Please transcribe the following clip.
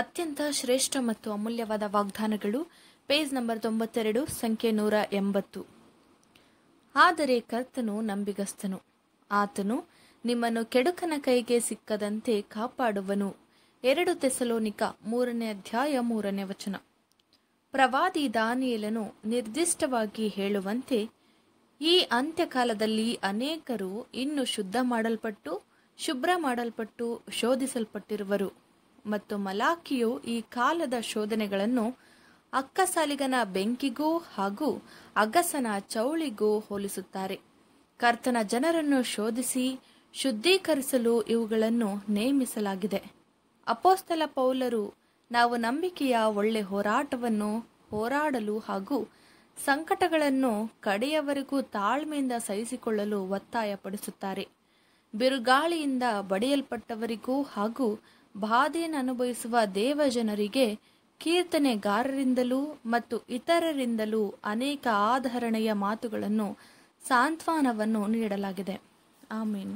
ಅತ್ಯಂತ ಶ್ರೇಷ್ಠ ಮತ್ತು ಅಮೂಲ್ಯವಾದ ವಾಗ್ದಾನಗಳು ಪೇಜ್ ನಂಬರ್ ತೊಂಬತ್ತೆರಡು ಸಂಖ್ಯೆ ನೂರ ಎಂಬತ್ತು ಆದರೆ ಕರ್ತನು ನಂಬಿಗಸ್ತನು ಆತನು ನಿಮ್ಮನ್ನು ಕೆಡುಕನ ಕೈಗೆ ಸಿಕ್ಕದಂತೆ ಕಾಪಾಡುವನು ಎರಡು ತೆಸಲೋನಿಕ ಮೂರನೇ ಅಧ್ಯಾಯ ಮೂರನೇ ವಚನ ಪ್ರವಾದಿ ದಾನಿಯಲನು ನಿರ್ದಿಷ್ಟವಾಗಿ ಹೇಳುವಂತೆ ಈ ಅಂತ್ಯಕಾಲದಲ್ಲಿ ಅನೇಕರು ಇನ್ನು ಶುದ್ಧ ಮಾಡಲ್ಪಟ್ಟು ಶುಭ್ರ ಮಾಡಲ್ಪಟ್ಟು ಶೋಧಿಸಲ್ಪಟ್ಟಿರುವರು ಮತ್ತು ಮಲಾಖಿಯು ಈ ಕಾಲದ ಶೋಧನೆಗಳನ್ನು ಅಕ್ಕಸಾಲಿಗನ ಬೆಂಕಿಗೂ ಹಾಗೂ ಅಗಸನ ಚೌಳಿಗೂ ಹೋಲಿಸುತ್ತಾರೆ ಕರ್ತನ ಜನರನ್ನು ಶೋಧಿಸಿ ಶುದ್ಧೀಕರಿಸಲು ಇವುಗಳನ್ನು ನೇಮಿಸಲಾಗಿದೆ ಅಪೋಸ್ತಲ ಪೌಲರು ನಾವು ನಂಬಿಕೆಯ ಒಳ್ಳೆ ಹೋರಾಟವನ್ನು ಹೋರಾಡಲು ಹಾಗೂ ಸಂಕಟಗಳನ್ನು ಕಡೆಯವರೆಗೂ ತಾಳ್ಮೆಯಿಂದ ಸಹಿಸಿಕೊಳ್ಳಲು ಒತ್ತಾಯಪಡಿಸುತ್ತಾರೆ ಬಿರುಗಾಳಿಯಿಂದ ಬಡಿಯಲ್ಪಟ್ಟವರಿಗೂ ಹಾಗೂ ಬಾಧೆಯನ್ನು ಅನುಭವಿಸುವ ದೇವಜನರಿಗೆ ಕೀರ್ತನೆಗಾರರಿಂದಲೂ ಮತ್ತು ಇತರರಿಂದಲೂ ಅನೇಕ ಆಧರಣೆಯ ಮಾತುಗಳನ್ನು ಸಾಂತ್ವನವನ್ನು ನೀಡಲಾಗಿದೆ ಆಮೀನ್